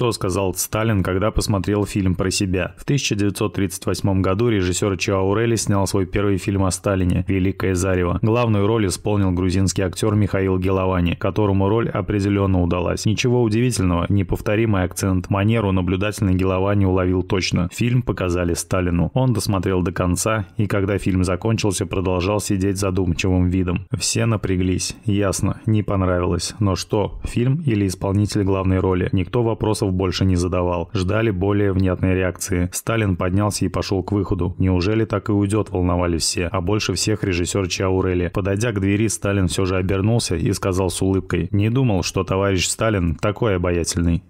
что сказал Сталин, когда посмотрел фильм про себя. В 1938 году режиссер Чаурели снял свой первый фильм о Сталине «Великое зарево». Главную роль исполнил грузинский актер Михаил Геловани, которому роль определенно удалась. Ничего удивительного, неповторимый акцент, манеру наблюдательный Геловани уловил точно. Фильм показали Сталину. Он досмотрел до конца, и когда фильм закончился, продолжал сидеть задумчивым видом. Все напряглись. Ясно, не понравилось. Но что, фильм или исполнитель главной роли? Никто вопросов вопросов больше не задавал, ждали более внятной реакции. Сталин поднялся и пошел к выходу. Неужели так и уйдет, волновались все, а больше всех режиссер Чаурели. Подойдя к двери, Сталин все же обернулся и сказал с улыбкой, «Не думал, что товарищ Сталин такой обаятельный».